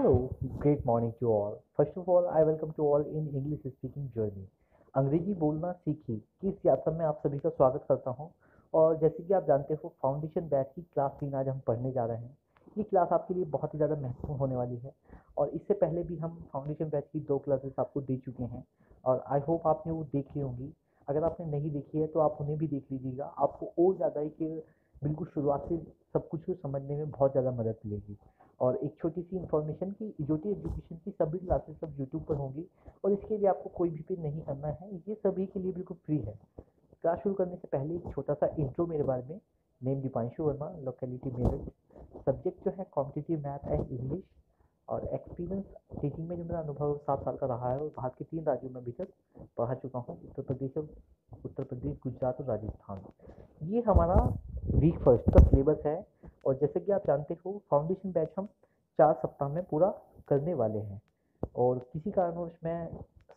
hello great morning to all first of all I welcome to all in English speaking journey अंग्रेजी बोलना सीखी किस इस यात्रा में आप सभी का स्वागत करता हूँ और जैसे कि आप जानते हो फाउंडेशन बैच की क्लास तीन आज हम पढ़ने जा रहे हैं ये क्लास आपके लिए बहुत ही ज़्यादा महत्वपूर्ण होने वाली है और इससे पहले भी हम फाउंडेशन बैच की दो क्लासेस आपको दे चुके हैं और आई होप आपने वो देख ली होंगी अगर आपने नहीं देखी है तो आप उन्हें भी देख लीजिएगा आपको और ज़्यादा एक बिल्कुल शुरुआत से सब कुछ को समझने में बहुत ज़्यादा मदद मिलेगी और एक छोटी सी इन्फॉर्मेशन कि यूटी एजुकेशन की सभी क्लासेस सब यूट्यूब पर होंगी और इसके लिए आपको कोई भी पे नहीं करना है ये सभी के लिए बिल्कुल फ्री है क्लास शुरू करने से पहले एक छोटा सा इंट्रो मेरे बारे में name Deepanshu Verma locality Meerut subject जो है कॉम्पिटिटिव मैथ एंड इंग्लिश और एक्सपीरियंस टीचिंग में जो मेरा अनुभव सात साल का रहा है और भारत के तीन राज्यों में तक पढ़ा चुका हूँ उत्तर प्रदेश और उत्तर प्रदेश गुजरात और राजस्थान ये हमारा वीक फर्स्ट का सिलेबस है और जैसे कि आप जानते हो फाउंडेशन बैच हम चार सप्ताह में पूरा करने वाले हैं और किसी कारणवश मैं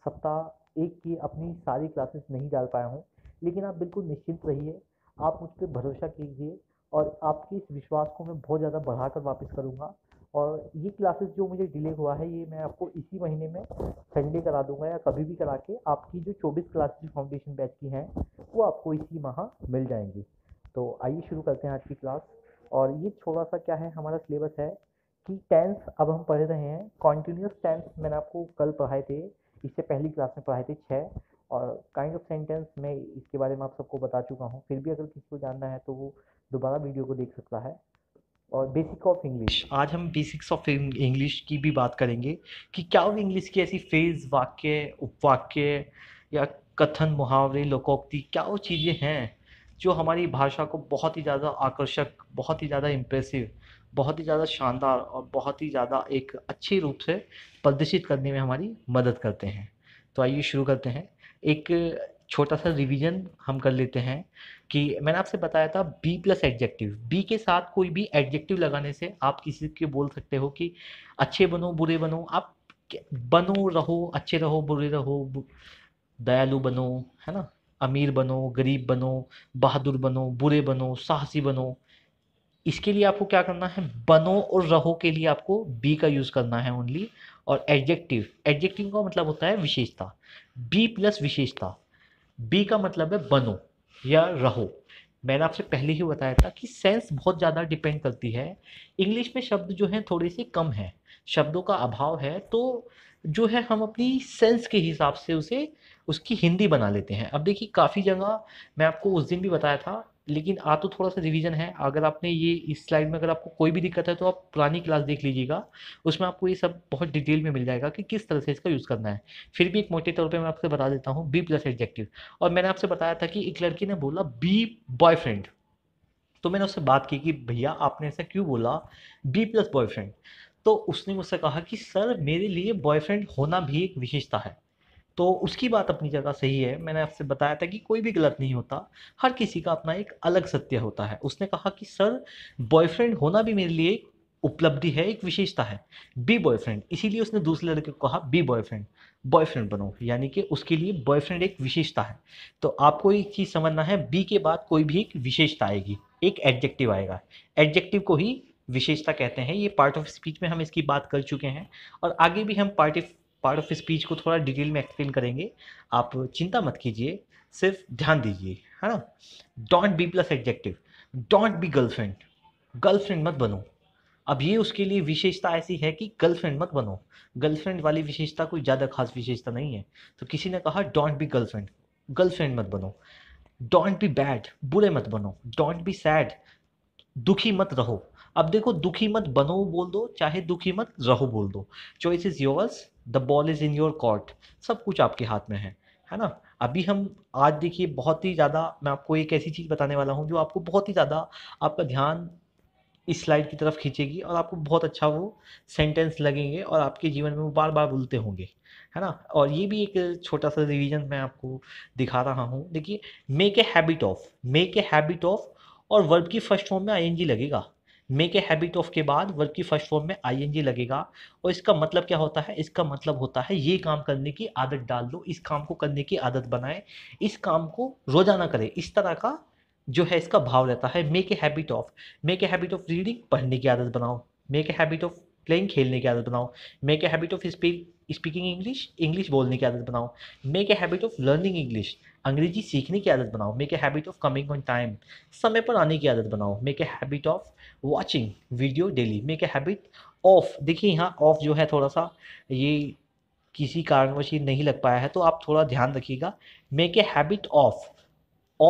सप्ताह एक की अपनी सारी क्लासेस नहीं डाल पाया हूँ लेकिन आप बिल्कुल निश्चिंत रहिए आप मुझ पर भरोसा कीजिए और आपके इस विश्वास को मैं बहुत ज़्यादा बढ़ाकर वापस करूँगा और ये क्लासेस जो मुझे डिले हुआ है ये मैं आपको इसी महीने में संडे करा दूंगा या कभी भी करा के आपकी जो 24 क्लासेस फाउंडेशन बैच की हैं वो आपको इसी माह मिल जाएंगी तो आइए शुरू करते हैं आज की क्लास और ये थोड़ा सा क्या है हमारा सिलेबस है कि टेंस अब हम पढ़ रहे हैं कॉन्टीन्यूस टेंस मैंने आपको कल पढ़ाए थे इससे पहली क्लास में पढ़ाए थे छः और काइंड ऑफ सेंटेंस मैं इसके बारे में आप सबको बता चुका हूँ फिर भी अगर किसी को जानना है तो वो दोबारा वीडियो को देख सकता है और बेसिक ऑफ इंग्लिश आज हम बेसिक्स ऑफ इंग्लिश की भी बात करेंगे कि क्या इंग्लिश की ऐसी फेज वाक्य उपवाक्य या कथन मुहावरे लोकोक्ति क्या वो चीज़ें हैं जो हमारी भाषा को बहुत ही ज़्यादा आकर्षक बहुत ही ज़्यादा इम्प्रेसिव बहुत ही ज़्यादा शानदार और बहुत ही ज़्यादा एक अच्छे रूप से प्रदर्शित करने में हमारी मदद करते हैं तो आइए शुरू करते हैं एक छोटा सा रिवीजन हम कर लेते हैं कि मैंने आपसे बताया था बी प्लस एडजेक्टिव बी के साथ कोई भी एडजेक्टिव लगाने से आप किसी के बोल सकते हो कि अच्छे बनो बुरे बनो आप बनो रहो अच्छे रहो बुरे रहो दयालु बनो है ना अमीर बनो गरीब बनो बहादुर बनो बुरे बनो साहसी बनो इसके लिए आपको क्या करना है बनो और रहो के लिए आपको बी का यूज़ करना है ओनली और एडजेक्टिव एडजेक्टिव का मतलब होता है विशेषता बी प्लस विशेषता बी का मतलब है बनो या रहो मैंने आपसे पहले ही बताया था कि सेंस बहुत ज़्यादा डिपेंड करती है इंग्लिश में शब्द जो हैं थोड़े से कम हैं शब्दों का अभाव है तो जो है हम अपनी सेंस के हिसाब से उसे उसकी हिंदी बना लेते हैं अब देखिए काफ़ी जगह मैं आपको उस दिन भी बताया था लेकिन आ तो थोड़ा सा रिवीजन है अगर आपने ये इस स्लाइड में अगर आपको कोई भी दिक्कत है तो आप पुरानी क्लास देख लीजिएगा उसमें आपको ये सब बहुत डिटेल में मिल जाएगा कि किस तरह से इसका यूज़ करना है फिर भी एक मोटे तौर पर मैं आपसे बता देता हूँ बी प्लस एडजेक्टिव और मैंने आपसे बताया था कि एक लड़की ने बोला बी बॉयफ्रेंड तो मैंने उससे बात की कि भैया आपने ऐसा क्यों बोला बी प्लस बॉयफ्रेंड तो उसने मुझसे कहा कि सर मेरे लिए बॉयफ्रेंड होना भी एक विशेषता है तो उसकी बात अपनी जगह सही है मैंने आपसे बताया था कि कोई भी गलत नहीं होता हर किसी का अपना एक अलग सत्य होता है उसने कहा कि सर बॉयफ्रेंड होना भी मेरे लिए एक उपलब्धि है एक विशेषता है बी बॉयफ्रेंड इसीलिए उसने दूसरे लड़के को कहा बी बॉयफ्रेंड बॉयफ्रेंड बनो यानी कि उसके लिए बॉयफ्रेंड एक विशेषता है तो आपको एक चीज़ समझना है बी के बाद कोई भी एक विशेषता आएगी एक एडजेक्टिव आएगा एडजेक्टिव को ही विशेषता कहते हैं ये पार्ट ऑफ स्पीच में हम इसकी बात कर चुके हैं और आगे भी हम part of part of speech को थोड़ा डिटेल में एक्सप्लेन करेंगे आप चिंता मत कीजिए सिर्फ ध्यान दीजिए है ना don't be plus adjective don't be girlfriend girlfriend मत बनो अब ये उसके लिए विशेषता ऐसी है कि गर्लफ्रेंड मत बनो गर्लफ्रेंड वाली विशेषता कोई ज़्यादा खास विशेषता नहीं है तो किसी ने कहा डोंट बी गर्लफ्रेंड गर्लफ्रेंड मत बनो डोंट बी बैड बुरे मत बनो डोंट बी सैड दुखी मत रहो अब देखो दुखी मत बनो बोल दो चाहे दुखी मत रहो बोल दो choice is yours the ball is in your court सब कुछ आपके हाथ में है है ना अभी हम आज देखिए बहुत ही ज़्यादा मैं आपको एक ऐसी चीज़ बताने वाला हूँ जो आपको बहुत ही ज़्यादा आपका ध्यान इस स्लाइड की तरफ खींचेगी और आपको बहुत अच्छा वो सेंटेंस लगेंगे और आपके जीवन में वो बार बार बोलते होंगे है ना और ये भी एक छोटा सा रिविजन मैं आपको दिखा रहा हूँ देखिए make a habit of make a habit of और वर्ब की फर्स्ट फॉर्म में जी लगेगा मेक ए हैबिट ऑफ के बाद वर्क की फर्स्ट फॉर्म में आईएनजी लगेगा और इसका मतलब क्या होता है इसका मतलब होता है ये काम करने की आदत डाल दो इस काम को करने की आदत बनाए इस काम को रोजाना करें इस तरह का जो है इसका भाव रहता है make a habit of make a habit of reading पढ़ने की आदत बनाओ make a habit of playing खेलने की आदत बनाओ make a habit of speaking English English बोलने की आदत बनाओ make a habit of learning English अंग्रेजी सीखने की आदत बनाओ make a habit of coming on time समय पर आने की आदत बनाओ make a habit of watching video daily make a habit of देखिए यहाँ ऑफ जो है थोड़ा सा ये किसी कारणवश ये नहीं लग पाया है तो आप थोड़ा ध्यान रखिएगा make a habit of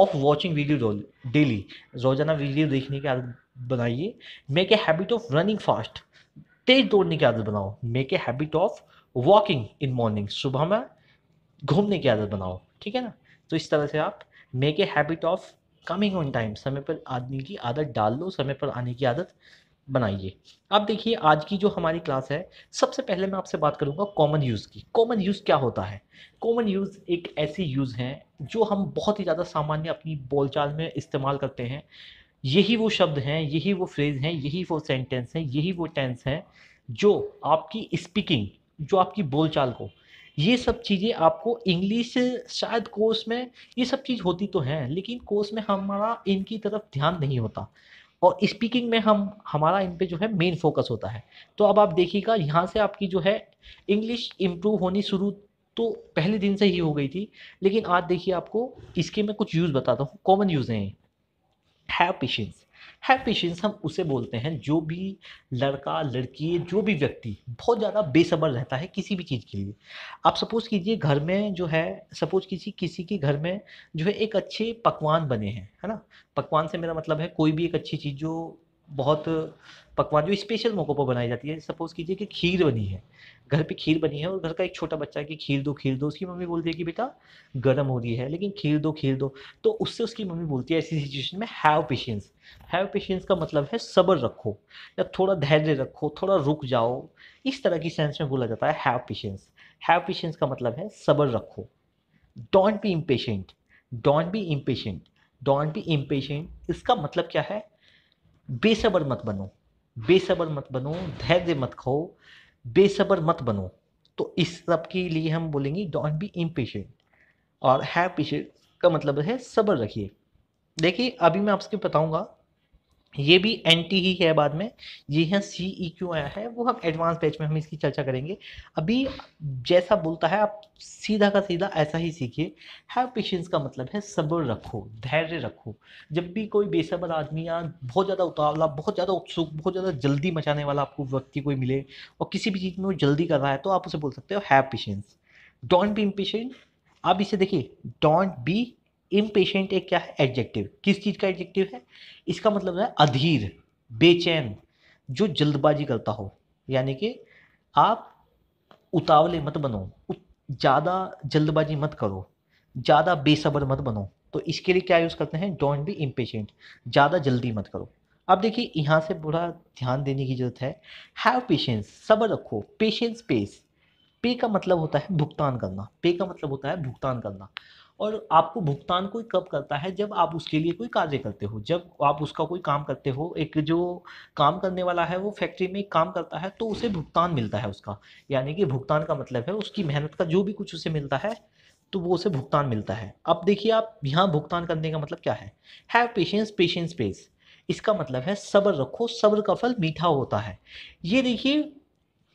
of watching video daily रोजाना वीडियो देखने की आदत बनाइए make a habit of running fast तेज दौड़ने की आदत बनाओ make a habit of walking in morning सुबह में घूमने की आदत बनाओ ठीक है ना तो इस तरह से आप make a habit of coming on time समय पर आदमी की आदत डाल लो समय पर आने की आदत बनाइए अब देखिए आज की जो हमारी क्लास है सबसे पहले मैं आपसे बात करूंगा कॉमन यूज़ की कॉमन यूज़ क्या होता है कॉमन यूज़ एक ऐसी यूज़ है जो हम बहुत ही ज़्यादा सामान्य अपनी बोलचाल में इस्तेमाल करते हैं यही वो शब्द हैं यही वो फ्रेज़ हैं यही वो सेंटेंस हैं यही वो टेंस हैं जो आपकी स्पीकिंग जो आपकी बोलचाल को ये सब चीज़ें आपको इंग्लिश शायद कोर्स में ये सब चीज़ होती तो हैं लेकिन कोर्स में हमारा इनकी तरफ ध्यान नहीं होता और स्पीकिंग में हम हमारा इन पे जो है मेन फोकस होता है तो अब आप देखिएगा यहाँ से आपकी जो है इंग्लिश इम्प्रूव होनी शुरू तो पहले दिन से ही हो गई थी लेकिन आज देखिए आपको इसके मैं कुछ यूज़ बताता हूँ कॉमन यूज़ हैं हैव पेशेंस है पेशेंस हम उसे बोलते हैं जो भी लड़का लड़की जो भी व्यक्ति बहुत ज़्यादा बेसब्र रहता है किसी भी चीज़ के लिए आप सपोज़ कीजिए घर में जो है सपोज़ कीजिए किसी के घर में जो है एक अच्छे पकवान बने हैं है ना पकवान से मेरा मतलब है कोई भी एक अच्छी चीज़ जो बहुत पकवान जो स्पेशल मौक़ों पर बनाई जाती है सपोज़ कीजिए कि खीर बनी है घर पे खीर बनी है और घर का एक छोटा बच्चा है कि खीर दो खीर दो उसकी मम्मी बोलती है कि बेटा गर्म हो रही है लेकिन खीर दो खीर दो तो उससे उसकी मम्मी बोलती है ऐसी सिचुएशन में हैव पेशेंस हैव पेशेंस का मतलब है सब्र रखो या थोड़ा धैर्य रखो थोड़ा रुक जाओ इस तरह की सेंस में बोला जाता है हैव पेशेंस हैव पेशेंस का मतलब है सब्र रखो don't be impatient don't be impatient don't be impatient इसका मतलब क्या है बेसब्र मत बनो बेसब्र मत बनो धैर्य मत खो बेसब्र मत बनो तो इस सब के लिए हम बोलेंगे डोंट बी इम्पेशेंट और हैव पेशेंट का मतलब है सब्र रखिए देखिए अभी मैं आपसे बताऊंगा ये भी एन टी ही है बाद में ये है सी ई क्यू आया है वो हम एडवांस बैच में हम इसकी चर्चा करेंगे अभी जैसा बोलता है आप सीधा का सीधा ऐसा ही सीखिए हैव पेशेंस का मतलब है सब्र रखो धैर्य रखो जब भी कोई बेसब्र आदमी या बहुत ज़्यादा उतावला बहुत ज़्यादा उत्सुक बहुत ज़्यादा जल्दी मचाने वाला आपको व्यक्ति कोई मिले और किसी भी चीज़ में वो जल्दी कर रहा है तो आप उसे बोल सकते हो have patience don't be impatient आप इसे देखिए डोंट बी इम्पेशेंट एक क्या है एडजेक्टिव किस चीज़ का एडजेक्टिव है इसका मतलब है अधीर बेचैन जो जल्दबाजी करता हो यानी कि आप उतावले मत बनो ज़्यादा जल्दबाजी मत करो ज़्यादा बेसब्र मत बनो तो इसके लिए क्या यूज़ करते हैं डोंट बी इम्पेशेंट ज़्यादा जल्दी मत करो अब देखिए यहाँ से बुरा ध्यान देने की ज़रूरत है हैव पेशेंस सब्र रखो पेशेंस पेस पे का मतलब होता है भुगतान करना पे का मतलब होता है भुगतान करना और आपको भुगतान कोई कब करता है जब आप उसके लिए कोई कार्य करते हो जब आप उसका कोई काम करते हो एक जो काम करने वाला है वो फैक्ट्री में काम करता है तो उसे भुगतान मिलता है उसका यानी कि भुगतान का मतलब है उसकी मेहनत का जो भी कुछ उसे मिलता है तो वो उसे भुगतान मिलता है अब देखिए आप यहाँ भुगतान करने का मतलब क्या है हैव पेशेंस पेशेंस पेस इसका मतलब है सब्र रखो सब्र का फल मीठा होता है ये देखिए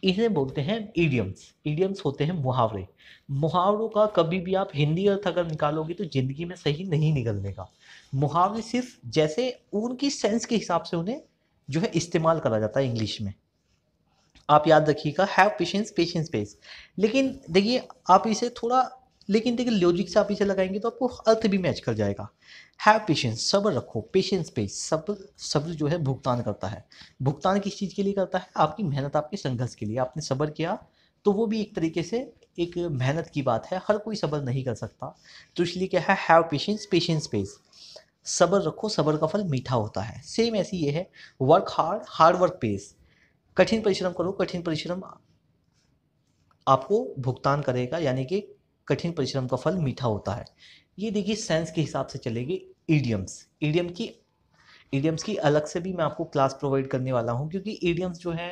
इसे बोलते हैं ईडियम्स ईडियम्स होते हैं मुहावरे मुहावरों का कभी भी आप हिंदी अर्थ अगर निकालोगे तो ज़िंदगी में सही नहीं निकलने का मुहावरे सिर्फ जैसे उनकी सेंस के हिसाब से उन्हें जो है इस्तेमाल करा जाता है इंग्लिश में आप याद रखिएगा हैव पेशेंस पेशेंस पेस लेकिन देखिए आप इसे थोड़ा लेकिन देखिए लॉजिक से आप इसे लगाएंगे तो आपको अर्थ भी मैच कर जाएगा हैव पेशेंस सब्र रखो पेशेंस पे सब्र सब्र जो है भुगतान करता है भुगतान किस चीज़ के लिए करता है आपकी मेहनत आपके संघर्ष के लिए आपने सब्र किया तो वो भी एक तरीके से एक मेहनत की बात है हर कोई सब्र नहीं कर सकता तो इसलिए क्या है हैव पेशेंस पेशेंस पेस सब्र रखो सब्र का फल मीठा होता है सेम ऐसी ये है work hard hard work pays कठिन परिश्रम करो कठिन परिश्रम आपको भुगतान करेगा यानी कि कठिन परिश्रम का फल मीठा होता है ये देखिए सेंस के हिसाब से चलेगी ईडियम्स ईडियम की ईडियम्स की अलग से भी मैं आपको क्लास प्रोवाइड करने वाला हूँ क्योंकि ईडियम्स जो है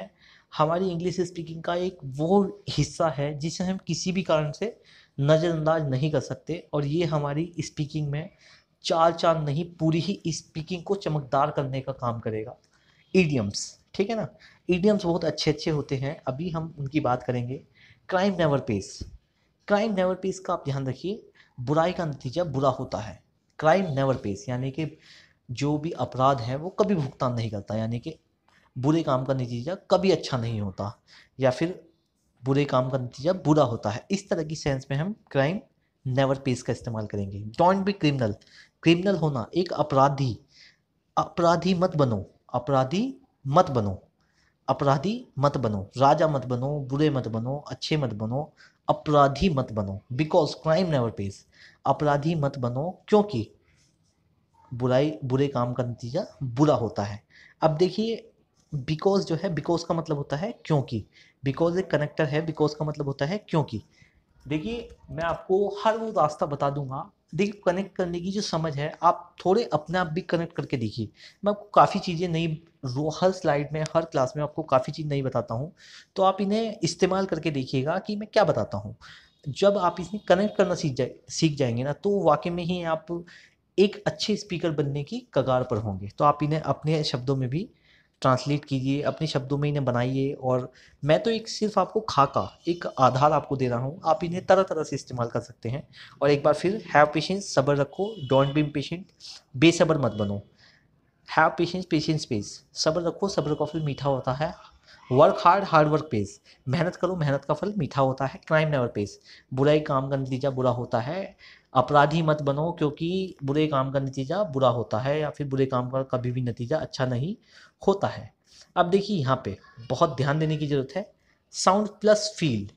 हमारी इंग्लिश स्पीकिंग का एक वो हिस्सा है जिसे हम किसी भी कारण से नज़रअंदाज नहीं कर सकते और ये हमारी स्पीकिंग में चार चांद नहीं पूरी ही स्पीकिंग को चमकदार करने का काम करेगा ईडियम्स ठीक है ना ईडियम्स बहुत अच्छे अच्छे होते हैं अभी हम उनकी बात करेंगे crime never pays crime never pays का आप ध्यान रखिए बुराई का नतीजा बुरा होता है क्राइम नेवर पेस यानी कि जो भी अपराध है वो कभी भुगतान नहीं करता यानी कि बुरे काम का नतीजा कभी अच्छा नहीं होता या फिर बुरे काम का नतीजा बुरा होता है इस तरह की सेंस में हम क्राइम नेवर पेस का इस्तेमाल करेंगे डोंट बी क्रिमिनल क्रिमिनल होना एक अपराधी अपराधी मत बनो अपराधी मत बनो अपराधी मत बनो राजा मत बनो बुरे मत बनो अच्छे मत बनो अपराधी मत बनो बिकॉज क्राइम नेवर पेज अपराधी मत बनो क्योंकि बुराई बुरे काम का नतीजा बुरा होता है अब देखिए बिकॉज जो है बिकॉज का मतलब होता है क्योंकि बिकॉज एक कनेक्टर है बिकॉज का मतलब होता है क्योंकि देखिए मैं आपको हर वो रास्ता बता दूंगा देखिए कनेक्ट करने की जो समझ है आप थोड़े अपने आप भी कनेक्ट करके देखिए मैं आपको काफ़ी चीज़ें नई रो हर स्लाइड में हर क्लास में आपको काफ़ी चीज़ नहीं बताता हूँ तो आप इन्हें इस्तेमाल करके देखिएगा कि मैं क्या बताता हूँ जब आप इसमें कनेक्ट करना सीख जाए सीख जाएंगे ना तो वाकई में ही आप एक अच्छे स्पीकर बनने की कगार पर होंगे तो आप इन्हें अपने शब्दों में भी ट्रांसलेट कीजिए अपने शब्दों में इन्हें बनाइए और मैं तो एक सिर्फ आपको खाका एक आधार आपको दे रहा हूँ आप इन्हें तरह तरह से इस्तेमाल कर सकते हैं और एक बार फिर हैव पेशेंस सब्र रखो डोंट बी पेशेंट बेसब्र मत बनो हैव पेशेंस पेशेंस पेस सब्र रखो सब्र का मीठा होता है work hard hard work pays मेहनत करो मेहनत का फल मीठा होता है क्राइम नेवर पेज बुराई काम का नतीजा बुरा होता है अपराधी मत बनो क्योंकि बुरे काम का नतीजा बुरा होता है या फिर बुरे काम का कभी भी नतीजा अच्छा नहीं होता है अब देखिए यहाँ पे बहुत ध्यान देने की ज़रूरत है साउंड प्लस फील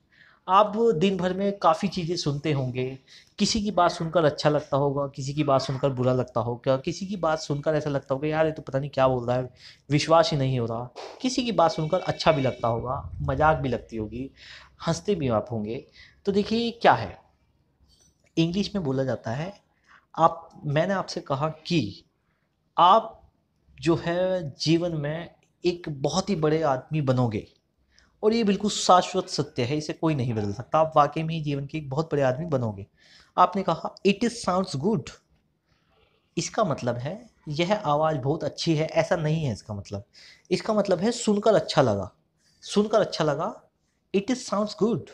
आप दिन भर में काफ़ी चीज़ें सुनते होंगे किसी की बात सुनकर अच्छा लगता होगा किसी की बात सुनकर बुरा लगता होगा किसी की बात सुनकर ऐसा लगता होगा यार ये तो पता नहीं क्या बोल रहा है विश्वास ही नहीं हो रहा किसी की बात सुनकर अच्छा भी लगता होगा मजाक भी लगती होगी हंसते भी आप होंगे तो देखिए क्या है इंग्लिश में बोला जाता है आप मैंने आपसे कहा कि आप जो है जीवन में एक बहुत ही बड़े आदमी बनोगे और ये बिल्कुल शाश्वत सत्य है इसे कोई नहीं बदल सकता आप वाकई में ही जीवन के एक बहुत बड़े आदमी बनोगे आपने कहा इट इज़ साउंड्स गुड इसका मतलब है यह आवाज़ बहुत अच्छी है ऐसा नहीं है इसका मतलब इसका मतलब है सुनकर अच्छा लगा सुनकर अच्छा लगा इट इज़ साउंड्स गुड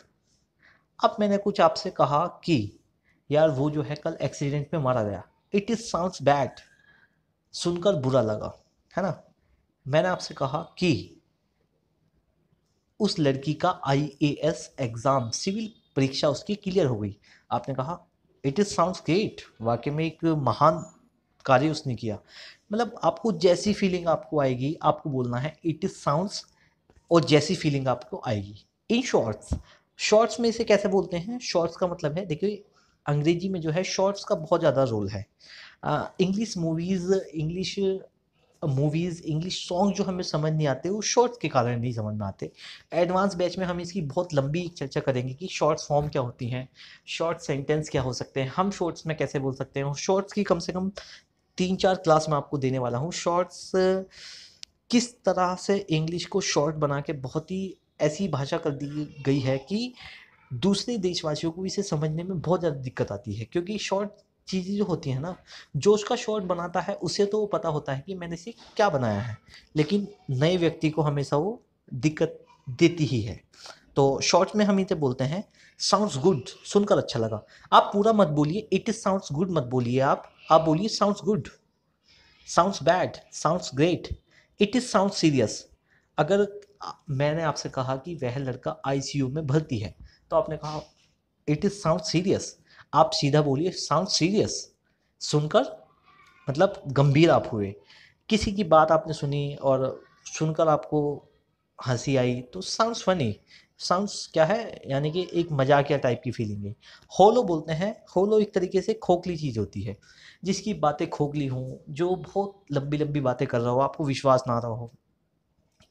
अब मैंने कुछ आपसे कहा कि यार वो जो है कल एक्सीडेंट में मारा गया इट इज़ साउंड्स बैड सुनकर बुरा लगा है ना मैंने आपसे कहा कि उस लड़की का एस एग्ज़ाम सिविल परीक्षा उसकी क्लियर हो गई आपने कहा इट इज़ साउंड ग्रेट वाकई में एक महान कार्य उसने किया मतलब आपको जैसी फीलिंग आपको आएगी आपको बोलना है इट इज़ साउंड्स और जैसी फीलिंग आपको आएगी इन शॉर्ट्स शॉर्ट्स में इसे कैसे बोलते हैं शॉर्ट्स का मतलब है देखिए अंग्रेजी में जो है शॉर्ट्स का बहुत ज़्यादा रोल है English movies English movies English song जो हमें समझ नहीं आते वो शॉर्ट्स के कारण नहीं समझ में आते एडवांस बैच में हम इसकी बहुत लंबी चर्चा करेंगे कि शॉर्ट्स फॉर्म क्या होती हैं शॉर्ट सेंटेंस क्या हो सकते हैं हम शॉर्ट्स में कैसे बोल सकते हैं शॉर्ट्स की कम से कम तीन चार क्लास में आपको देने वाला हूँ शॉर्ट्स किस तरह से इंग्लिश को शॉर्ट बना के बहुत ही ऐसी भाषा कर दी गई है कि दूसरे देशवासियों को इसे समझने में बहुत ज़्यादा दिक्कत आती है क्योंकि शॉर्ट चीज़ें जो होती हैं ना जो उसका शॉर्ट बनाता है उसे तो वो पता होता है कि मैंने इसे क्या बनाया है लेकिन नए व्यक्ति को हमेशा वो दिक्कत देती ही है तो शॉर्ट्स में हम इसे बोलते हैं साउंड्स गुड सुनकर अच्छा लगा आप पूरा मत बोलिए इट इज़ साउंड्स गुड मत बोलिए आप आप बोलिए sounds good sounds bad sounds great it is sound serious अगर मैंने आपसे कहा कि वह लड़का आईसीयू में भर्ती है तो आपने कहा इट इज़ साउंड सीरियस आप सीधा बोलिए साउंड सीरियस सुनकर मतलब गंभीर आप हुए किसी की बात आपने सुनी और सुनकर आपको हंसी आई तो साउंड्स फनी साउंड्स क्या है यानी कि एक मजाकिया टाइप की फीलिंग है होलो बोलते हैं होलो एक तरीके से खोखली चीज़ होती है जिसकी बातें खोखली हों जो बहुत लंबी लंबी बातें कर रहा हो आपको विश्वास ना रहा हो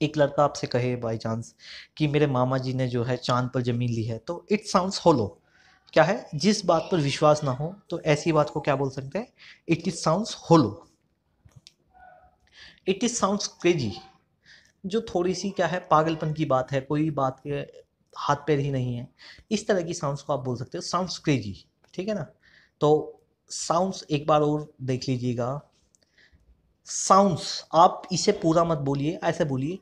एक लड़का आपसे कहे बाई चांस कि मेरे मामा जी ने जो है चांद पर ज़मीन ली है तो इट साउंड्स होलो क्या है जिस बात पर विश्वास ना हो तो ऐसी बात को क्या बोल सकते हैं it is sounds hollow it is sounds crazy जो थोड़ी सी क्या है पागलपन की बात है कोई बात के हाथ पैर ही नहीं है इस तरह की साउंड्स को आप बोल सकते हो साउंड्स क्रेजी ठीक है ना तो साउंड्स एक बार और देख लीजिएगा साउंड्स आप इसे पूरा मत बोलिए ऐसे बोलिए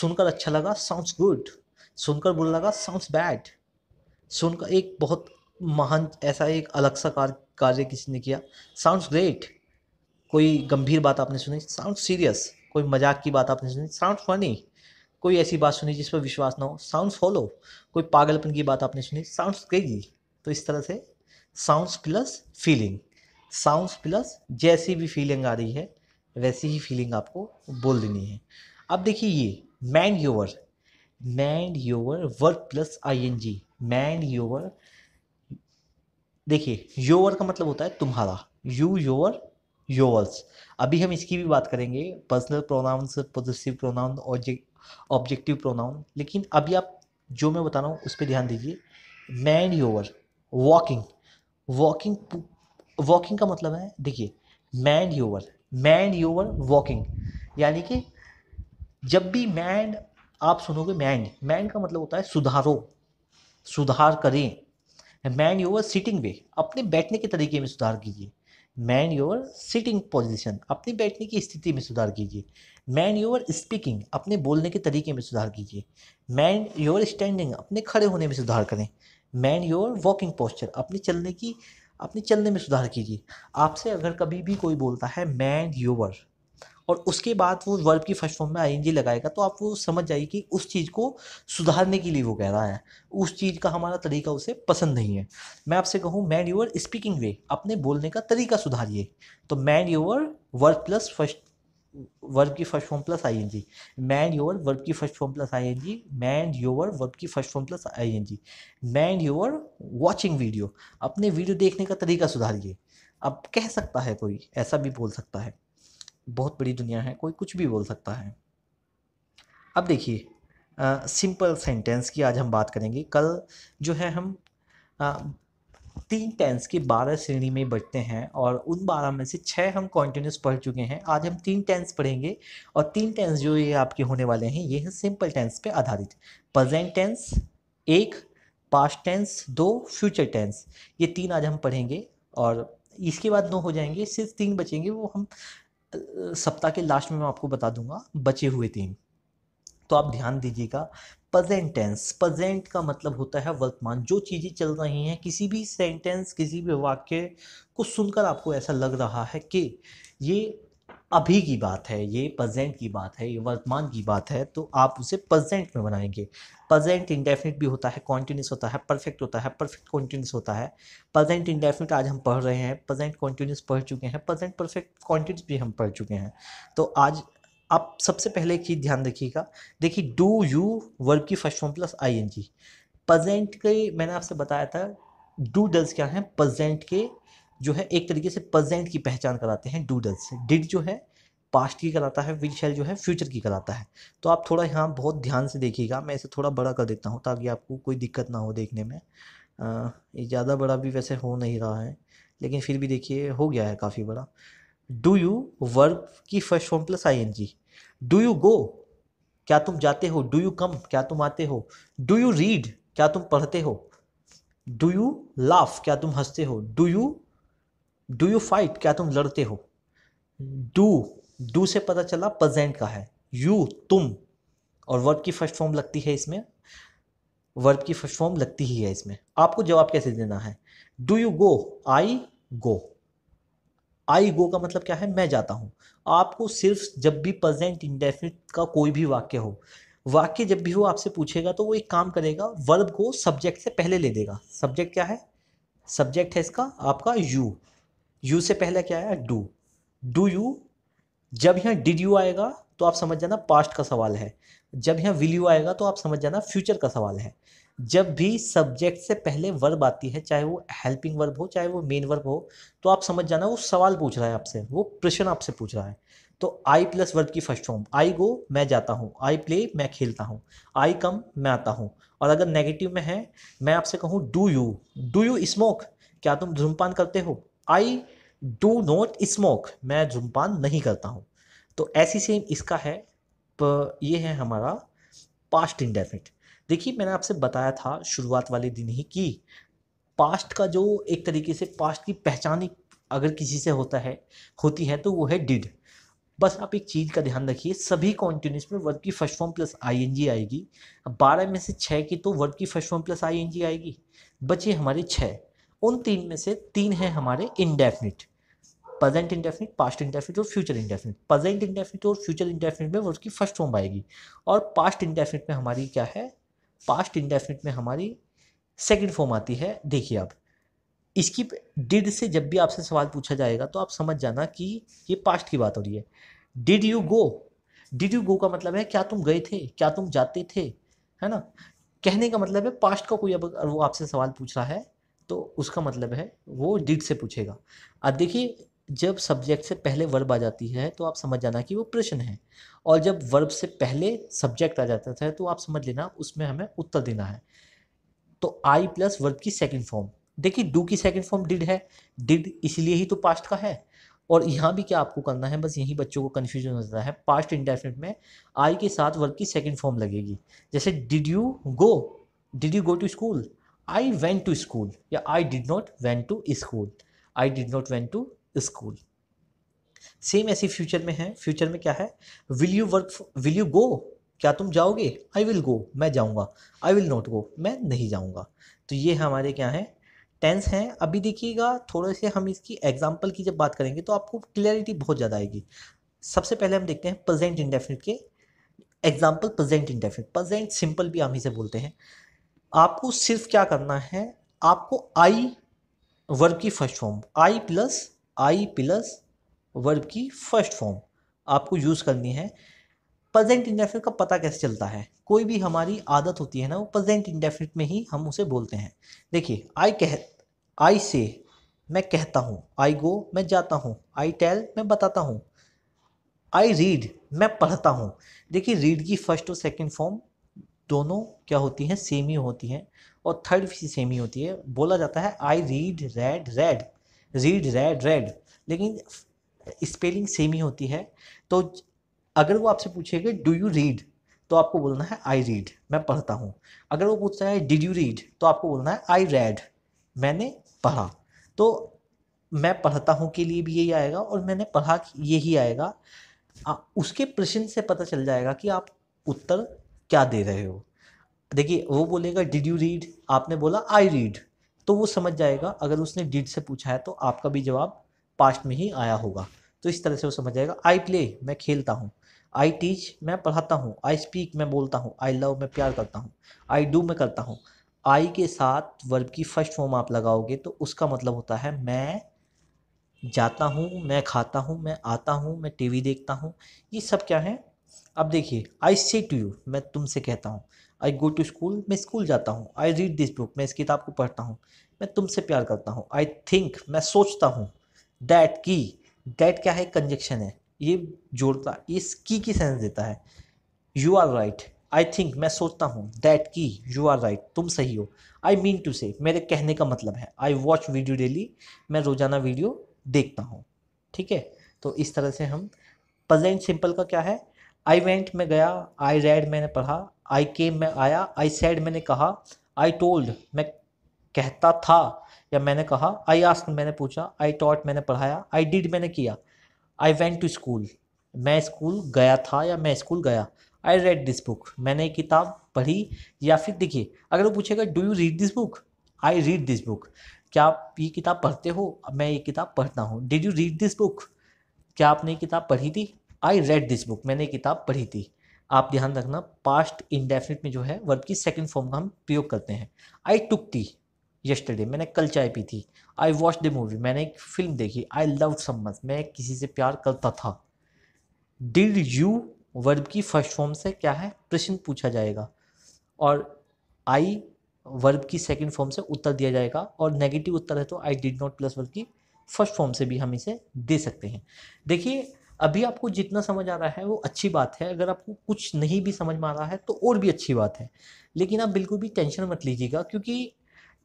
सुनकर अच्छा लगा साउंड्स गुड सुनकर बुरा लगा साउंड्स बैड सुनकर एक बहुत महान ऐसा एक अलग सा कार्य किसी ने किया साउंड्स ग्रेट कोई गंभीर बात आपने सुनी साउंड सीरियस कोई मजाक की बात आपने सुनी साउंड फनी कोई ऐसी बात सुनी जिस पर विश्वास ना हो साउंड फॉलो कोई पागलपन की बात आपने सुनी साउंड्स क्रेजी तो इस तरह से sounds plus feeling sounds plus जैसी भी फीलिंग आ रही है वैसी ही फीलिंग आपको बोल देनी है अब देखिए ये mind your mind your work plus I N G mind your देखिए योवर का मतलब होता है तुम्हारा यू योवर योवर्स अभी हम इसकी भी बात करेंगे personal pronoun positive pronoun objective pronoun लेकिन अभी आप जो मैं बता रहा हूँ उस पर ध्यान दीजिए mend your walking walking walking का मतलब है देखिए mend your mend your walking यानी कि जब भी मैन आप सुनोगे मैंड मैंड का मतलब होता है सुधारो सुधार करें मैन योर सिटिंग वे अपने बैठने के तरीके में सुधार कीजिए मैन योर सिटिंग पोजिशन अपने बैठने की स्थिति में सुधार कीजिए मैन योर स्पीकिंग अपने बोलने के तरीके में सुधार कीजिए मैन योर स्टैंडिंग अपने खड़े होने में सुधार करें मैन योर वॉकिंग पोस्चर अपने चलने की अपने चलने में सुधार कीजिए आपसे अगर कभी भी कोई बोलता है मैन योवर और उसके बाद वो वर्ब की फर्स्ट फॉर्म में आई लगाएगा तो आप वो समझ जाइए कि उस चीज़ को सुधारने के लिए वो कह रहा है उस चीज़ का हमारा तरीका उसे पसंद नहीं है मैं आपसे कहूँ मैन यूअर स्पीकिंग वे अपने बोलने का तरीका सुधारिए तो mend your verb plus first verb की first form plus I N G mend your verb की first form plus I N G mend your verb की first form plus I N G mend your watching video अपने video देखने का तरीका सुधारिए अब कह सकता है कोई ऐसा भी बोल सकता है बहुत बड़ी दुनिया है कोई कुछ भी बोल सकता है अब देखिए सिंपल सेंटेंस की आज हम बात करेंगे कल जो है हम आ, तीन टेंस की बारह श्रेणी में बचते हैं और उन बारह में से छः हम कॉन्टीन्यूस पढ़ चुके हैं आज हम तीन टेंस पढ़ेंगे और तीन टेंस जो ये आपके होने वाले हैं ये हैं सिंपल टेंस पे आधारित प्रजेंट टेंस एक पास्ट टेंस दो फ्यूचर टेंस ये तीन आज हम पढ़ेंगे और इसके बाद नो हो जाएंगे सिर्फ तीन बचेंगे वो हम सप्ताह के लास्ट में मैं आपको बता दूंगा बचे हुए तीन तो आप ध्यान दीजिएगा प्रजेंट टेंस प्रजेंट का मतलब होता है वर्तमान जो चीज़ें चल रही हैं किसी भी सेंटेंस किसी भी वाक्य को सुनकर आपको ऐसा लग रहा है कि ये अभी की बात है ये प्रजेंट की बात है ये वर्तमान की बात है तो आप उसे प्रजेंट में बनाएंगे प्रजेंट इंडेफिनिट भी होता है कॉन्टीन्यूस होता है परफेक्ट होता है परफेक्ट कॉन्टीन्यूस होता है प्रजेंट इंडेफिनिट आज हम पढ़ रहे हैं प्रजेंट कॉन्टीन्यूस पढ़ चुके हैं प्रजेंट परफेक्ट कॉन्टीन्यूस भी हम पढ़ चुके हैं तो आज आप सबसे पहले एक चीज़ ध्यान रखिएगा देखिए डू यू वर्ब की first form plus I N G present के मैंने आपसे बताया था डू डज क्या है प्रजेंट के जो है एक तरीके से प्रजेंट की पहचान कराते हैं डूडल्स डिड जो है पास्ट की कराता है विल शेल जो है फ्यूचर की कराता है तो आप थोड़ा यहाँ बहुत ध्यान से देखिएगा मैं इसे थोड़ा बड़ा कर देता हूँ ताकि आपको कोई दिक्कत ना हो देखने में ज़्यादा बड़ा भी वैसे हो नहीं रहा है लेकिन फिर भी देखिए हो गया है काफ़ी बड़ा डू यू वर्क की first form plus I N G do you go क्या तुम जाते हो डू यू कम क्या तुम आते हो डू यू रीड क्या तुम पढ़ते हो डू यू लाफ क्या तुम हंसते हो do you do you fight क्या तुम लड़ते हो डू डू से पता चला प्रजेंट का है यू तुम और वर्ब की फर्स्ट फॉर्म लगती है इसमें वर्ब की फर्स्ट फॉर्म लगती ही है इसमें आपको जवाब कैसे देना है डू यू गो आई गो आई गो का मतलब क्या है मैं जाता हूँ आपको सिर्फ जब भी प्रजेंट इंडेफिनिट का कोई भी वाक्य हो वाक्य जब भी वो आपसे पूछेगा तो वो एक काम करेगा वर्ब को सब्जेक्ट से पहले ले देगा सब्जेक्ट क्या है सब्जेक्ट है इसका आपका यू यू से पहले क्या आया डू डू यू जब यहाँ डिड यू आएगा तो आप समझ जाना पास्ट का सवाल है जब यहाँ विल यू आएगा तो आप समझ जाना फ्यूचर का सवाल है जब भी सब्जेक्ट से पहले वर्ब आती है चाहे वो हेल्पिंग वर्ब हो चाहे वो मेन वर्ब हो तो आप समझ जाना वो सवाल पूछ रहा है आपसे वो प्रश्न आपसे पूछ रहा है तो आई प्लस वर्ब की फर्स्ट फॉर्म आई गो मैं जाता हूँ आई प्ले मैं खेलता हूँ आई कम मैं आता हूँ और अगर नेगेटिव में है मैं आपसे कहूँ do you do you smoke क्या तुम धूमपान करते हो आई डू नॉट स्मोक मैं धूमपान नहीं करता हूँ तो ऐसी सेम इसका है ये है हमारा पास्ट इंडेफिनिट देखिए मैंने आपसे बताया था शुरुआत वाले दिन ही कि पास्ट का जो एक तरीके से पास्ट की पहचान अगर किसी से होता है होती है तो वो है डिड बस आप एक चीज़ का ध्यान रखिए सभी कॉन्टिन्यूस में वर्ब की फर्स्ट फॉर्म प्लस आईएनजी आएगी बारह में से छः की तो वर्ब की फर्स्ट फॉर्म प्लस आईएनजी आएगी बचे हमारे छः उन तीन में से तीन हैं हमारे indefinite present indefinite past indefinite और फ्यूचर इंडेफिनिट प्रेजेंट इंडेफिनिट और फ्यूचर इंडेफिनिट में उसकी फर्स्ट फॉर्म आएगी और पास्ट इंडेफिनिट में हमारी क्या है पास्ट इंडेफिनिट में हमारी सेकेंड फॉर्म आती है देखिए आप इसकी डिड से जब भी आपसे सवाल पूछा जाएगा तो आप समझ जाना कि ये पास्ट की बात हो रही है did you go did you go का मतलब है क्या तुम गए थे क्या तुम जाते थे है ना कहने का मतलब है पास्ट का कोई अब वो आपसे सवाल पूछ रहा है तो उसका मतलब है वो डिड से पूछेगा अब देखिए जब सब्जेक्ट से पहले वर्ब आ जाती है तो आप समझ जाना कि वो प्रश्न है और जब वर्ब से पहले सब्जेक्ट आ जाता है तो आप समझ लेना उसमें हमें उत्तर देना है तो आई प्लस वर्ब की सेकेंड फॉर्म देखिए डू की सेकेंड फॉर्म डिड है डिड इसलिए ही तो पास्ट का है और यहाँ भी क्या आपको करना है बस यही बच्चों को कन्फ्यूजन होता है पास्ट इंडेफिनिट में आई के साथ वर्ब की सेकेंड फॉर्म लगेगी जैसे did you go did you go to school I went to school या I did not went to school I did not went to school same ऐसी फ्यूचर में है फ्यूचर में क्या है will you work will you go क्या तुम जाओगे आई विल गो मैं जाऊंगा आई विल नॉट गो मैं नहीं जाऊँगा तो ये हमारे क्या है टेंस हैं अभी देखिएगा थोड़े से हम इसकी एग्जाम्पल की जब बात करेंगे तो आपको क्लियरिटी बहुत ज़्यादा आएगी सबसे पहले हम देखते हैं प्रजेंट इंडेफिनिट के example present indefinite present simple भी हम इसे बोलते हैं आपको सिर्फ क्या करना है आपको आई वर्ब की first form I plus I plus verb की फर्स्ट फॉर्म आपको यूज़ करनी है प्रजेंट इंडेफिनिट का पता कैसे चलता है कोई भी हमारी आदत होती है ना वो प्रजेंट इंडेफिनिट में ही हम उसे बोलते हैं देखिए आई कह आई से मैं कहता हूँ आई गो मैं जाता हूँ आई टेल मैं बताता हूँ आई रीड मैं पढ़ता हूँ देखिए रीड की फर्स्ट और सेकेंड फॉर्म दोनों क्या होती हैं सेम ही होती हैं और थर्ड भी सेम ही होती है बोला जाता है I read red red read red red लेकिन स्पेलिंग सेम ही होती है तो अगर वो आपसे पूछेगा डू यू रीड तो आपको बोलना है आई रीड मैं पढ़ता हूँ अगर वो पूछता है डिड यू रीड तो आपको बोलना है आई रेड मैंने पढ़ा तो मैं पढ़ता हूँ के लिए भी यही आएगा और मैंने पढ़ा यही आएगा आ, उसके प्रश्न से पता चल जाएगा कि आप उत्तर क्या दे रहे हो देखिए वो बोलेगा डिड यू रीड आपने बोला आई रीड तो वो समझ जाएगा अगर उसने डिड से पूछा है तो आपका भी जवाब पास्ट में ही आया होगा तो इस तरह से वो समझ जाएगा आई प्ले मैं खेलता हूँ आई टीच मैं पढ़ाता हूँ आई स्पीक मैं बोलता हूँ आई लव मैं प्यार करता हूँ आई डू मैं करता हूँ आई के साथ वर्ब की फर्स्ट फॉर्म आप लगाओगे तो उसका मतलब होता है मैं जाता हूँ मैं खाता हूँ मैं आता हूँ मैं टीवी देखता हूँ ये सब क्या है अब देखिए आई से टू यू मैं तुमसे कहता हूँ आई गो टू स्कूल मैं स्कूल जाता हूँ आई रीड दिस बुक मैं इस किताब को पढ़ता हूँ मैं तुमसे प्यार करता हूँ आई थिंक मैं सोचता हूँ दैट की दैट क्या है कंजक्शन है ये जोड़ता इस की की सेंस देता है you are right I think मैं सोचता हूँ दैट की यू आर राइट तुम सही हो आई मीन टू से मेरे कहने का मतलब है आई वॉच वीडियो डेली मैं रोज़ाना वीडियो देखता हूँ ठीक है तो इस तरह से हम प्रजेंट सिंपल का क्या है आई वेंट में गया आई रेड मैंने पढ़ा आई केम मैं आया आई सेड मैंने कहा आई टोल्ड मैं कहता था या मैंने कहा आई आस्क मैंने पूछा आई टॉट मैंने पढ़ाया आई डिड मैंने किया आई वेंट टू स्कूल मैं स्कूल गया था या मैं स्कूल गया आई रेड दिस बुक मैंने किताब पढ़ी या फिर देखिए अगर वो पूछेगा do you read this book I read this book क्या आप ये किताब पढ़ते हो मैं ये किताब पढ़ता हूँ did you read this book क्या आपने ये किताब पढ़ी थी आई रेड दिस बुक मैंने किताब पढ़ी थी आप ध्यान रखना पास्ट इंडेफिनिट में जो है वर्ब की सेकेंड फॉर्म का हम प्रयोग करते हैं आई टुक टी यस्टरडे मैंने कल चाय पी थी आई वॉच द मूवी मैंने एक फिल्म देखी आई लव सम मैं किसी से प्यार करता था डिड यू वर्ब की फर्स्ट फॉर्म से क्या है प्रश्न पूछा जाएगा और आई वर्ब की सेकेंड फॉर्म से उत्तर दिया जाएगा और नेगेटिव उत्तर है तो I did not plus verb की फर्स्ट फॉर्म से भी हम इसे दे सकते हैं देखिए अभी आपको जितना समझ आ रहा है वो अच्छी बात है अगर आपको कुछ नहीं भी समझ में आ रहा है तो और भी अच्छी बात है लेकिन आप बिल्कुल भी टेंशन मत लीजिएगा क्योंकि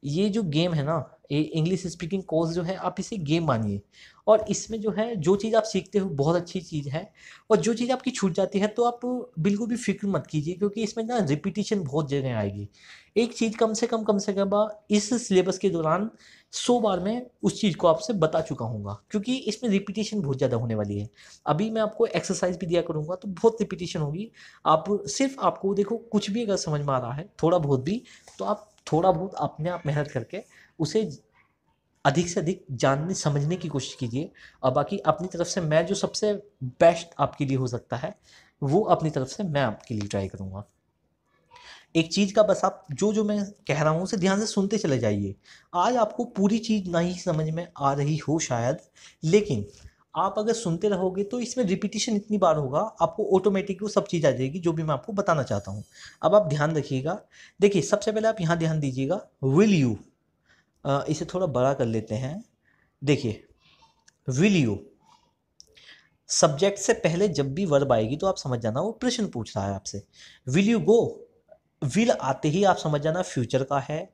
ये जो गेम है ना ये इंग्लिश स्पीकिंग कोर्स जो है आप इसे गेम मानिए और इसमें जो है जो चीज़ आप सीखते हो बहुत अच्छी चीज़ है और जो चीज़ आपकी छूट जाती है तो आप बिल्कुल भी फिक्र मत कीजिए क्योंकि इसमें ना रिपीटेशन बहुत जगह आएगी एक चीज़ कम से कम कम से कम इस सिलेबस के दौरान सौ बार मैं उस चीज़ को आपसे बता चुका हूँ क्योंकि इसमें रिपीटेशन बहुत ज़्यादा होने वाली है अभी मैं आपको एक्सरसाइज भी दिया करूँगा तो बहुत रिपीटेशन होगी आप सिर्फ आपको देखो कुछ भी अगर समझ में आ रहा है थोड़ा बहुत भी तो आप थोड़ा बहुत अपने आप मेहनत करके उसे अधिक से अधिक जानने समझने की कोशिश कीजिए और बाकी अपनी तरफ से मैं जो सबसे बेस्ट आपके लिए हो सकता है वो अपनी तरफ से मैं आपके लिए ट्राई करूँगा एक चीज़ का बस आप जो जो मैं कह रहा हूँ उसे ध्यान से सुनते चले जाइए आज आपको पूरी चीज़ ना ही समझ में आ रही हो शायद लेकिन आप अगर सुनते रहोगे तो इसमें रिपीटेशन इतनी बार होगा आपको ऑटोमेटिक वो सब चीज़ आ जाएगी जो भी मैं आपको बताना चाहता हूँ अब आप ध्यान रखिएगा देखिए सबसे पहले आप यहाँ ध्यान दीजिएगा विल यू इसे थोड़ा बड़ा कर लेते हैं देखिए विल यू सब्जेक्ट से पहले जब भी वर्ब आएगी तो आप समझ जाना वो प्रश्न पूछ रहा है आपसे विल यू गो विल आते ही आप समझ जाना फ्यूचर का है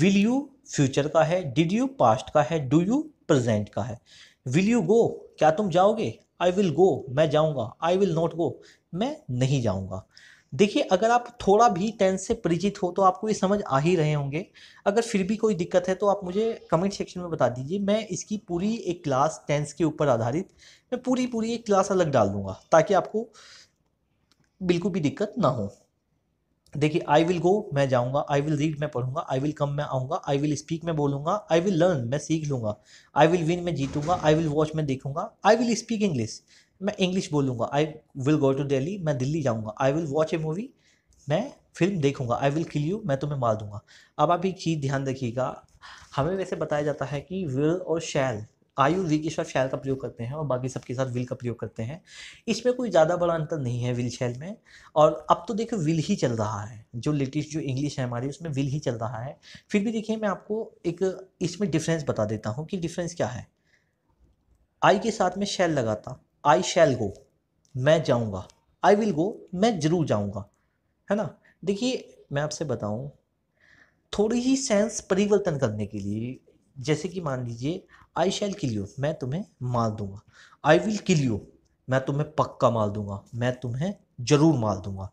विल यू फ्यूचर का है डिड यू पास्ट का है डू यू प्रेजेंट का है विल यू गो क्या तुम जाओगे आई विल गो मैं जाऊँगा आई विल नॉट गो मैं नहीं जाऊंगा देखिए अगर आप थोड़ा भी टेंस से परिचित हो तो आपको ये समझ आ ही रहे होंगे अगर फिर भी कोई दिक्कत है तो आप मुझे कमेंट सेक्शन में बता दीजिए मैं इसकी पूरी एक क्लास टेंस के ऊपर आधारित मैं पूरी पूरी एक क्लास अलग डाल दूँगा ताकि आपको बिल्कुल भी दिक्कत ना हो देखिए आई विल गो मैं जाऊँगा आई विल रीड मैं पढ़ूंगा आई विल कम मैं आऊँगा आई विल स्पीक मैं बोलूँगा आई विल लर्न मैं सीख लूंगा आई विल विन मैं जीतूंगा आई विल वॉच मैं देखूँगा आई विल स्पीक इंग्लिश मैं इंग्लिश बोलूंगा I will go to Delhi मैं दिल्ली जाऊँगा I will watch a movie मैं फिल्म देखूंगा आई विल किल यू मैं तुम्हें मार दूंगा अब आप एक चीज़ ध्यान रखिएगा हमें वैसे बताया जाता है कि विल और शैल आयु वी के साथ शैल का प्रयोग करते हैं और बाकी सबके साथ विल का प्रयोग करते हैं इसमें कोई ज़्यादा बड़ा अंतर नहीं है विल शैल में और अब तो देखो विल ही चल रहा है जो लेटेस्ट जो इंग्लिश है हमारी उसमें विल ही चल रहा है फिर भी देखिए मैं आपको एक इसमें डिफरेंस बता देता हूँ कि डिफरेंस क्या है आई के साथ में शैल लगाता आई शैल गो मैं जाऊँगा आई विल गो मैं ज़रूर जाऊँगा है ना देखिए मैं आपसे बताऊँ थोड़ी ही सेंस परिवर्तन करने के लिए जैसे कि मान लीजिए आई शैल किल यू मैं तुम्हें मार दूंगा आई विल किल यू मैं तुम्हें पक्का मार दूंगा मैं तुम्हें ज़रूर मार दूंगा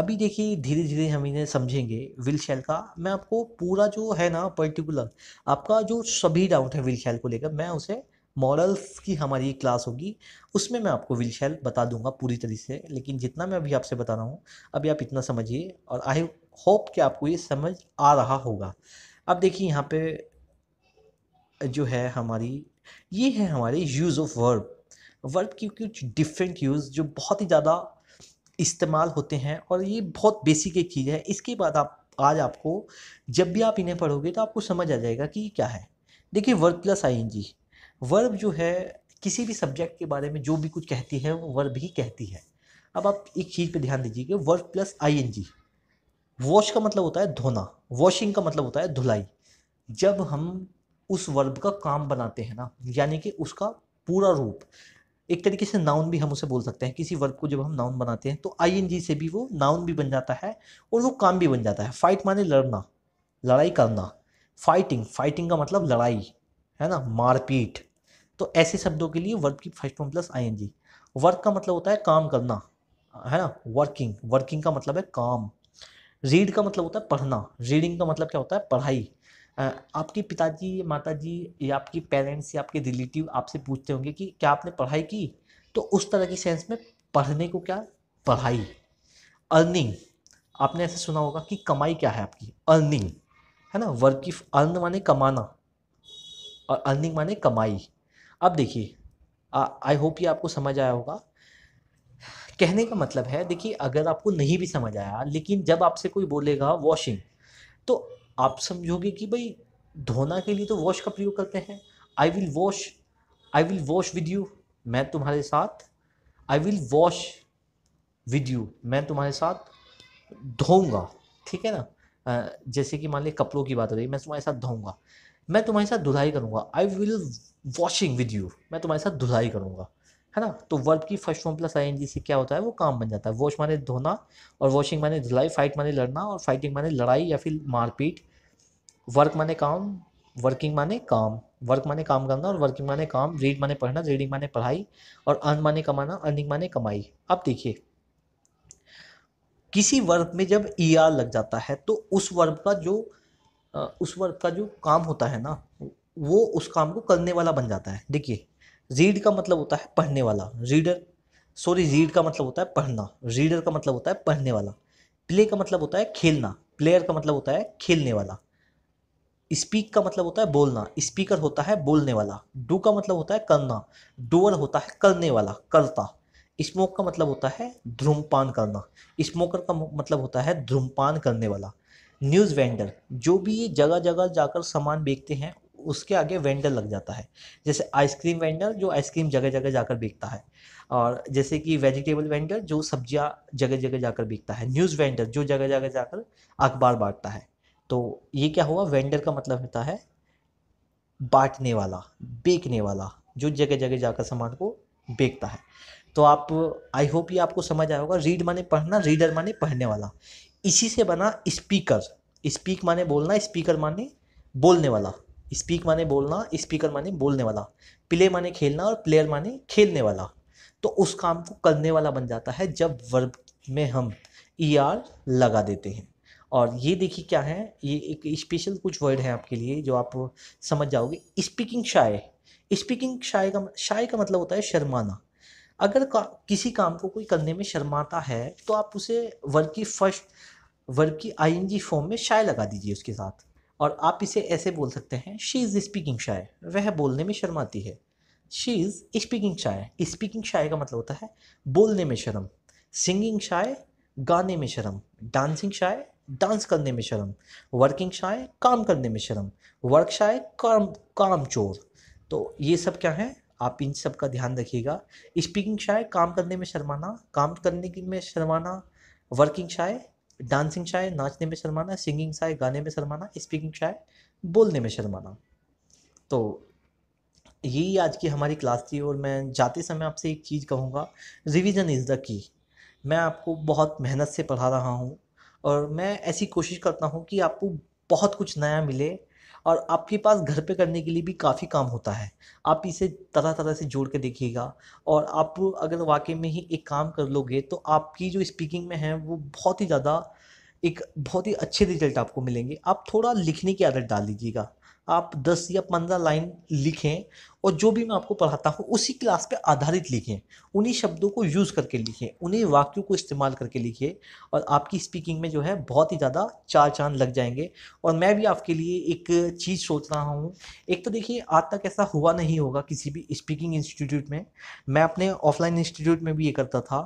अभी देखिए धीरे धीरे हम इन्हें समझेंगे विल शैल का मैं आपको पूरा जो है ना पर्टिकुलर आपका जो सभी डाउट है विल शैल को लेकर मैं उसे मॉरल्स की हमारी क्लास होगी उसमें मैं आपको विल शैल बता दूंगा पूरी तरह से लेकिन जितना मैं अभी आपसे बता रहा हूँ अभी आप इतना समझिए और आई होप कि आपको ये समझ आ रहा होगा अब देखिए यहाँ पे जो है हमारी ये है हमारे यूज़ ऑफ वर्ब वर्ब की कुछ डिफरेंट यूज़ जो बहुत ही ज़्यादा इस्तेमाल होते हैं और ये बहुत बेसिक एक चीज़ है इसके बाद आप आज आपको जब भी आप इन्हें पढ़ोगे तो आपको समझ आ जाएगा कि ये क्या है देखिए verb plus I N G verb जो है किसी भी सब्जेक्ट के बारे में जो भी कुछ कहती है वो वर्ब ही कहती है अब आप एक चीज़ पे ध्यान दीजिए कि verb plus I N G wash का मतलब होता है धोना वॉशिंग का मतलब होता है धुलाई जब हम उस वर्ब का काम बनाते हैं ना यानी कि उसका पूरा रूप एक तरीके से नाउन भी हम उसे बोल सकते हैं किसी वर्ब को जब हम नाउन बनाते हैं तो आई से भी वो नाउन भी बन जाता है और वो काम भी बन जाता है फाइट माने लड़ना लड़ाई करना फाइटिंग फाइटिंग का मतलब लड़ाई है ना मारपीट तो ऐसे शब्दों के लिए वर्ब की first form plus I work का मतलब होता है काम करना है ना वर्किंग वर्किंग का मतलब है काम रीड का मतलब होता है पढ़ना रीडिंग का मतलब क्या होता है पढ़ाई आपके पिताजी माताजी या आपके पेरेंट्स या आपके रिलेटिव आपसे पूछते होंगे कि क्या आपने पढ़ाई की तो उस तरह की सेंस में पढ़ने को क्या पढ़ाई अर्निंग आपने ऐसे सुना होगा कि कमाई क्या है आपकी अर्निंग है ना वर्क की अर्न माने कमाना और अर्निंग माने कमाई अब देखिए आई होप ये आपको समझ आया होगा कहने का मतलब है देखिए अगर आपको नहीं भी समझ आया लेकिन जब आपसे कोई बोलेगा वॉशिंग तो आप समझोगे कि भाई धोना के लिए तो वॉश का प्रयोग करते हैं I will wash I will wash with you मैं तुम्हारे साथ I will wash with you मैं तुम्हारे साथ धोऊंगा ठीक है ना जैसे कि मान लिया कपड़ों की बात हो रही मैं तुम्हारे साथ धोऊंगा मैं तुम्हारे साथ धुलाई करूँगा I will washing with you मैं तुम्हारे साथ धुलाई करूँगा है ना तो वर्ब की फर्स्ट फॉर्म प्लस आई से क्या होता है वो काम बन जाता है वॉश माने धोना और वॉशिंग माने धुलाई फाइट माने लड़ना और फाइटिंग माने लड़ाई या फिर मारपीट वर्क माने काम वर्किंग माने काम वर्क माने काम करना और वर्किंग माने काम रीड माने पढ़ना रीडिंग माने पढ़ाई और अर्न माने कमाना अर्निंग माने कमाई अब देखिए किसी वर्ब में जब ई e आर लग जाता है तो उस वर्ब का जो उस वर्ब का जो काम होता है ना वो उस काम को करने वाला बन जाता है देखिए रीड का मतलब होता है पढ़ने वाला रीडर सॉरी रीड का मतलब होता है पढ़ना रीडर का मतलब होता है पढ़ने वाला प्ले का मतलब होता है खेलना प्लेयर का मतलब होता है खेलने वाला स्पीक का मतलब होता है बोलना स्पीकर होता है बोलने वाला डू का मतलब होता है करना डूअर होता है करने वाला करता स्मोक का मतलब होता है ध्रूमपान करना स्मोकर का मतलब होता है ध्रूमपान करने वाला न्यूज़ वेंडर जो भी जगह जगह जाकर सामान बेचते हैं उसके आगे वेंडर लग जाता है जैसे आइसक्रीम वेंडर जो आइसक्रीम जगह जगह जाकर बेचता है और जैसे कि वेजिटेबल वेंडर जो सब्जियां जगह जगह जाकर बेचता है न्यूज़ वेंडर जो जगह जगह जाकर अखबार बांटता है तो ये क्या हुआ वेंडर का मतलब होता है बांटने वाला बेकने वाला जो जगह जगह जाकर सामान को बेचता है तो आप आई होप ये आपको समझ आया होगा रीड माने पढ़ना रीडर माने पढ़ने वाला इसी से बना स्पीकर स्पीक माने बोलना स्पीकर माने बोलने वाला स्पीक माने बोलना स्पीकर माने बोलने वाला प्ले माने खेलना और प्लेयर माने खेलने वाला तो उस काम को करने वाला बन जाता है जब वर्ब में हम ई e ER लगा देते हैं और ये देखिए क्या है ये एक स्पेशल कुछ वर्ड है आपके लिए जो आप समझ जाओगे स्पीकिंग शाय स्पीकिंग शाय का शाय का मतलब होता है शर्माना अगर का, किसी काम को कोई करने में शर्माता है तो आप उसे वर्ग की फर्स्ट वर्ग की आईएनजी फॉर्म में शाय लगा दीजिए उसके साथ और आप इसे ऐसे बोल सकते हैं शी इज़ स्पीकिंग शाय वह बोलने में शर्माती है she is speaking shy speaking shy का मतलब होता है बोलने में शर्म सिंगिंग शाय गाने में शर्म डांसिंग शाय डांस करने में शर्म वर्किंग शाय काम करने में शर्म वर्क शाय काम काम चोर तो ये सब क्या है आप इन सब का ध्यान रखिएगा स्पीकिंग शाय काम करने में शर्माना काम करने में शर्माना वर्किंग शाय डांसिंग शाय नाचने में शर्माना सिंगिंग शाय गाने में शर्माना स्पीकिंग शाय बोलने में शर्माना तो यही आज की हमारी क्लास थी और मैं जाते समय आपसे एक चीज़ कहूँगा रिविजन इज़ द की मैं आपको बहुत मेहनत से पढ़ा रहा हूँ और मैं ऐसी कोशिश करता हूँ कि आपको बहुत कुछ नया मिले और आपके पास घर पे करने के लिए भी काफ़ी काम होता है आप इसे तरह तरह से जोड़ के देखिएगा और आप अगर वाकई में ही एक काम कर लोगे तो आपकी जो स्पीकिंग में है वो बहुत ही ज़्यादा एक बहुत ही अच्छे रिजल्ट आपको मिलेंगे आप थोड़ा लिखने की आदत डाल लीजिएगा आप 10 या 15 लाइन लिखें और जो भी मैं आपको पढ़ाता हूँ उसी क्लास पे आधारित लिखें उन्हीं शब्दों को यूज़ करके लिखें उन्हीं वाक्यों को इस्तेमाल करके लिखिए और आपकी स्पीकिंग में जो है बहुत ही ज़्यादा चार चांद लग जाएंगे और मैं भी आपके लिए एक चीज़ सोच रहा हूँ एक तो देखिए आज तक ऐसा हुआ नहीं होगा किसी भी स्पीकिंग इंस्टीट्यूट में मैं अपने ऑफलाइन इंस्टीट्यूट में भी ये करता था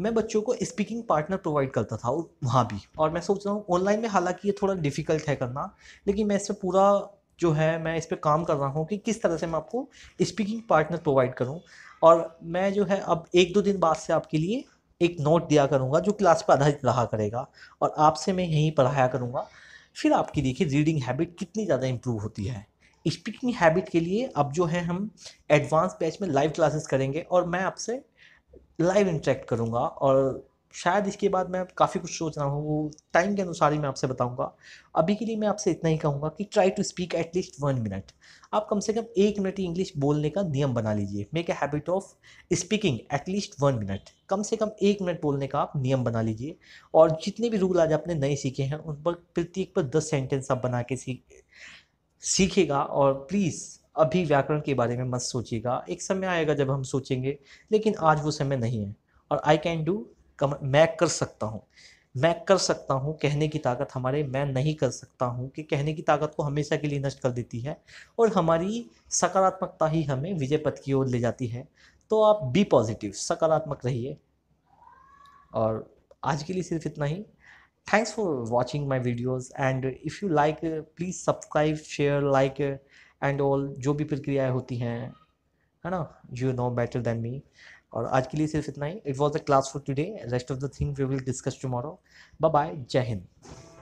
मैं बच्चों को स्पीकिंग पार्टनर प्रोवाइड करता था वहाँ भी और मैं सोच रहा हूँ ऑनलाइन में हालांकि ये थोड़ा डिफ़िकल्ट है करना लेकिन मैं इस पर पूरा जो है मैं इस पर काम कर रहा हूँ कि किस तरह से मैं आपको स्पीकिंग पार्टनर प्रोवाइड करूँ और मैं जो है अब एक दो दिन बाद से आपके लिए एक नोट दिया करूँगा जो क्लास पर आधारित रहा करेगा और आपसे मैं यहीं पढ़ाया करूँगा फिर आपकी देखिए रीडिंग हैबिट कितनी ज़्यादा इम्प्रूव होती है स्पीकिंग हैबिट के लिए अब जो है हम एडवांस बैच में लाइव क्लासेस करेंगे और मैं आपसे लाइव इंटरेक्ट करूँगा और शायद इसके बाद मैं काफ़ी कुछ सोच रहा हूँ वो टाइम के अनुसार ही मैं आपसे बताऊँगा अभी के लिए मैं आपसे इतना ही कहूँगा कि try to speak at least one minute आप कम से कम एक मिनट ही इंग्लिश बोलने का नियम बना लीजिए make a habit of speaking at least one minute कम से कम एक मिनट बोलने का आप नियम बना लीजिए और जितने भी रूल आज आपने नए सीखे हैं उन पर प्रत्येक पर दस सेंटेंस आप बना के सीख सीखेगा और प्लीज़ अभी व्याकरण के बारे में मत सोचिएगा एक समय आएगा जब हम सोचेंगे लेकिन आज वो समय नहीं है और आई कैन डू मैं कर सकता हूँ मैं कर सकता हूँ कहने की ताकत हमारे मैं नहीं कर सकता हूँ कि कहने की ताकत को हमेशा के लिए नष्ट कर देती है और हमारी सकारात्मकता ही हमें विजय पथ की ओर ले जाती है तो आप बी पॉजिटिव सकारात्मक रहिए और आज के लिए सिर्फ इतना ही thanks for watching my videos and if you like please subscribe share like and all जो भी प्रक्रियाएँ होती हैं है ना you know better than me और आज के लिए सिर्फ इतना ही it was the class for today rest of the thing we will discuss tomorrow bye जय हिंद